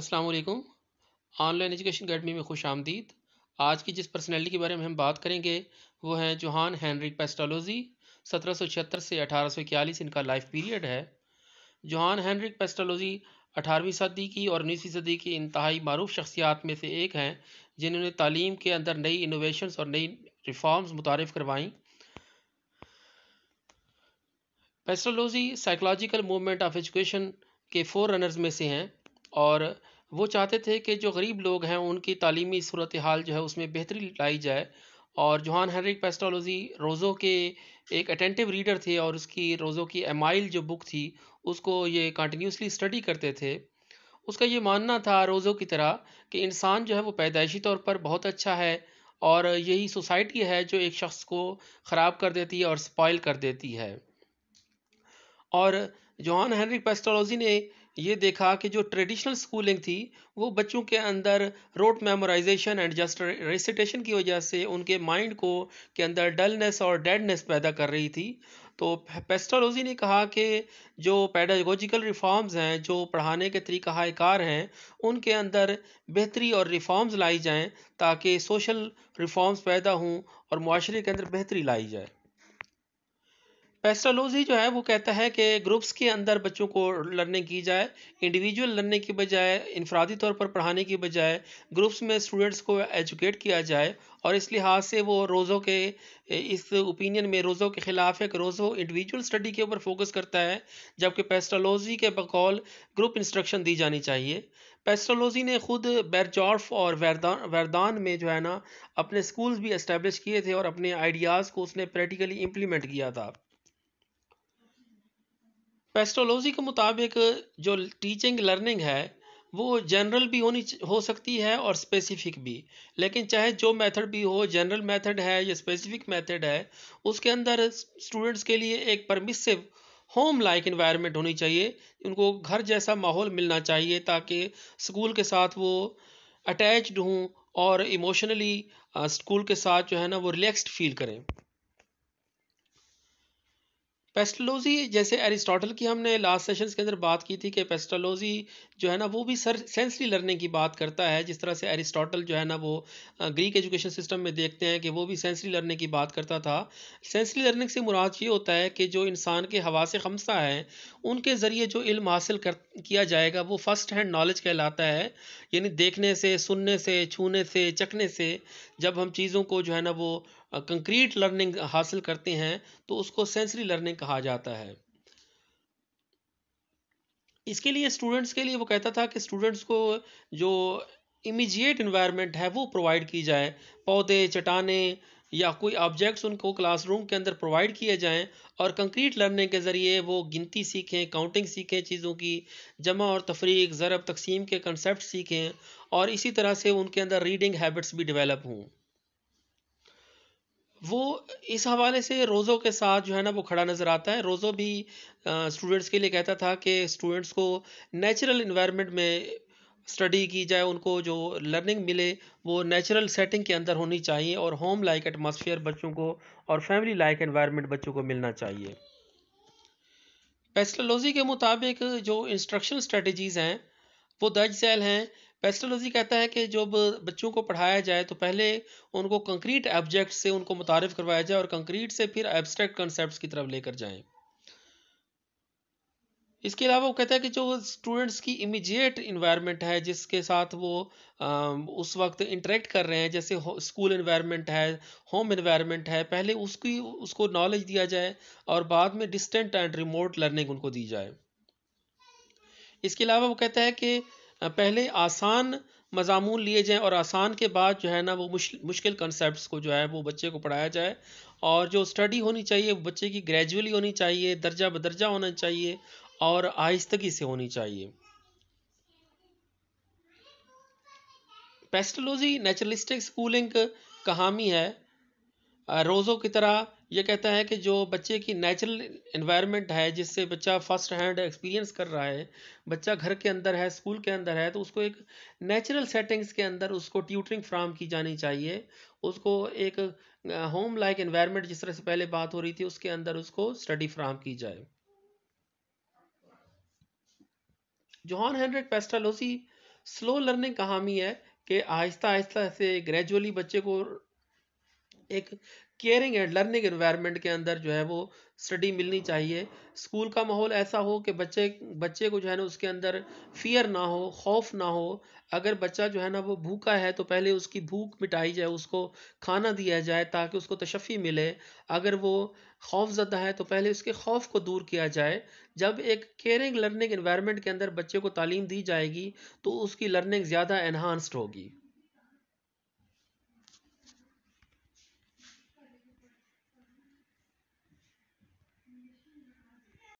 अस्सलाम online education academy में खुश आमदीद आज की जिस पर्सनैलिटी के बारे में हम बात करेंगे वो हैं जोहान हैनरी पेस्टालोजी सत्रह सौ छिहत्तर से अठारह सौ इक्यालीस इनका लाइफ पीरियड है जोहान हैनरिक पेस्टालोजी अठारहवीं सदी की और उन्नीसवीं सदी की इंतहाई मरूफ शख्सियात में से एक हैं जिन्होंने तालीम के अंदर नई इनोवेशन और नई रिफॉर्म्स मुतारफ़ करवाईं Pestalozzi psychological movement of education के फोर रनर्स में से हैं और वो चाहते थे कि जो गरीब लोग हैं उनकी तालीमी सूरत हाल जो है उसमें बेहतरी लाई जाए और जोहान हैनरिक पेस्ट्रोलोजी रोज़ो के एक अटेंटिव रीडर थे और उसकी रोज़ो की एमाइल जो बुक थी उसको ये कंटिन्यूसली स्टडी करते थे उसका ये मानना था रोज़ो की तरह कि इंसान जो है वो पैदाइशी तौर पर बहुत अच्छा है और यही सोसाइटी है जो एक शख्स को ख़राब कर देती है और स्पॉइल कर देती है और जोहान हैनरिक पेस्ट्रोलोजी ने ये देखा कि जो ट्रेडिशनल स्कूलिंग थी वो बच्चों के अंदर rote memorization and just recitation की वजह से उनके माइंड को के अंदर डलनेस और डेडनेस पैदा कर रही थी तो पेस्टोलोजी ने कहा कि जो पैडागोजिकल रिफॉर्म्स हैं जो पढ़ाने के तरीक़ाकार हैं उनके अंदर बेहतरी और रिफॉर्म्स लाई जाएँ ताकि सोशल रिफॉर्म्स पैदा हों और माशरे के अंदर बेहतरी लाई जाए पेस्ट्रोलॉजी जो है वो कहता है कि ग्रुप्स के अंदर बच्चों को लर्निंग की जाए इंडिविजुअल लर्निंग की बजाय इनफरादी तौर पर पढ़ाने की बजाय ग्रुप्स में स्टूडेंट्स को एजुकेट किया जाए और इस लिहाज से वो रोज़ों के इस ओपिनियन में रोज़ों के ख़िलाफ़ है कि रोज़ो इंडिविजुअल स्टडी के ऊपर फोकस करता है जबकि पेस्ट्रोलॉजी के बकौल ग्रुप इंस्ट्रक्शन दी जानी चाहिए पेस्ट्रोलॉजी ने खुद बैरजॉर्फ़ और वैरदान वैरदान में जो है ना अपने स्कूल्स भी इस्टेब्लिश किए थे और अपने आइडियाज़ को उसने प्रैक्टिकली इम्प्लीमेंट किया था पेस्ट्रोलॉजी के मुताबिक जो टीचिंग लर्निंग है वो जनरल भी होनी हो सकती है और स्पेसिफिक भी लेकिन चाहे जो मेथड भी हो जनरल मेथड है या स्पेसिफिक मेथड है उसके अंदर स्टूडेंट्स के लिए एक परमिसिव होम लाइक इन्वायरमेंट होनी चाहिए उनको घर जैसा माहौल मिलना चाहिए ताकि स्कूल के साथ वो अटैच्ड हों और इमोशनली स्कूल के साथ जो है ना वो रिलैक्स्ड फील करें पेस्टोलॉजी जैसे एरिस्टोटल की हमने लास्ट सेशन के अंदर बात की थी कि पेस्टोलॉजी जो है ना वो भी सर सेंसरी लर्निंग की बात करता है जिस तरह से एरिस्टोटल जो है ना वो ग्रीक एजुकेशन सिस्टम में देखते हैं कि वो भी सेंसरी लर्निंग की बात करता था सेंसरी लर्निंग से मुराद ये होता है कि जो इंसान के हवा से खमसा हैं उनके ज़रिए जो इल्म हासिल कर किया जाएगा वो फर्स्ट हैंड नॉलेज कहलाता है यानी देखने से सुनने से छूने से चखने से जब हम चीज़ों को जो है ना वो कंक्रीट लर्निंग हासिल करते हैं तो उसको सेंसरी लर्निंग कहा जाता है इसके लिए स्टूडेंट्स के लिए वो कहता था कि स्टूडेंट्स को जो इमीजिएट इन्वायरमेंट है वो प्रोवाइड की जाए पौधे चटाने या कोई ऑब्जेक्ट्स उनको क्लासरूम के अंदर प्रोवाइड किए जाएं और कंक्रीट लर्निंग के ज़रिए वो गिनती सीखें काउंटिंग सीखें चीज़ों की जमा और तफरीक ज़रब तकसीम के कंसेप्ट सीखें और इसी तरह से उनके अंदर रीडिंग हैबिट्स भी डेवलप हों वो इस हवाले से रोज़ो के साथ जो है ना वो खड़ा नज़र आता है रोज़ो भी स्टूडेंट्स के लिए कहता था कि स्टूडेंट्स को नेचुरल इन्वायरमेंट में स्टडी की जाए उनको जो लर्निंग मिले वो नेचुरल सेटिंग के अंदर होनी चाहिए और होम लाइक एटमॉस्फेयर बच्चों को और फैमिली लाइक एनवायरनमेंट बच्चों को मिलना चाहिए पेस्टोलॉजी के मुताबिक जो इंस्ट्रक्शन स्ट्रेटजीज़ हैं वो दर्ज झैल हैं पेस्टोलॉजी कहता है कि जब बच्चों को पढ़ाया जाए तो पहले उनको कंक्रीट एब्जेक्ट से उनको मुतारफ़ करवाया जाए और कंक्रीट से फिर एब्स्ट्रैक्ट कंसेप्ट की तरफ लेकर जाएं इसके अलावा वो कहता है कि जो स्टूडेंट्स की इमीडिएट इन्वायरमेंट है जिसके साथ वो उस वक्त इंटरेक्ट कर रहे हैं जैसे स्कूल इन्वायरमेंट है होम इन्वायरमेंट है पहले उसकी उसको नॉलेज दिया जाए और बाद में डिस्टेंट एंड रिमोट लर्निंग उनको दी जाए इसके अलावा वो कहता है कि पहले आसान मजामून लिए जाएँ और आसान के बाद जो है ना वो मुश्किल कंसेप्ट को जो है वो बच्चे को पढ़ाया जाए और जो स्टडी होनी चाहिए वो बच्चे की ग्रेजुअली होनी चाहिए दर्जा बदर्जा होना चाहिए और आहिस्तगी से होनी चाहिए पेस्टोलॉजी नेचुरलिस्टिक स्कूलिंग कहानी है रोज़ों की तरह ये कहता है कि जो बच्चे की नेचुरल इन्वायरमेंट है जिससे बच्चा फर्स्ट हैंड एक्सपीरियंस कर रहा है बच्चा घर के अंदर है स्कूल के अंदर है तो उसको एक नेचुरल सेटिंग्स के अंदर उसको ट्यूटरिंग फ्राम की जानी चाहिए उसको एक होम लाइक इन्वायरमेंट जिस तरह से पहले बात हो रही थी उसके अंदर उसको स्टडी फ्राम की जाए जोहान हेनरेट पेस्टल उसी स्लो लर्निंग कहानी है कि आहिस्ता आहिस्ता से ग्रेजुअली बच्चे को एक केयरिंग एंड लर्निंग एनवायरनमेंट के अंदर जो है वो स्टडी मिलनी चाहिए स्कूल का माहौल ऐसा हो कि बच्चे बच्चे को जो है ना उसके अंदर फियर ना हो खौफ ना हो अगर बच्चा जो है ना वो भूखा है तो पहले उसकी भूख मिटाई जाए उसको खाना दिया जाए ताकि उसको तशफ़ी मिले अगर वो खौफ ज़दा है तो पहले उसके खौफ को दूर किया जाए जब एक केयरिंग लर्निंग एनवायरनमेंट के अंदर बच्चे को तालीम दी जाएगी तो उसकी लर्निंग ज़्यादा इन्हांस्ड होगी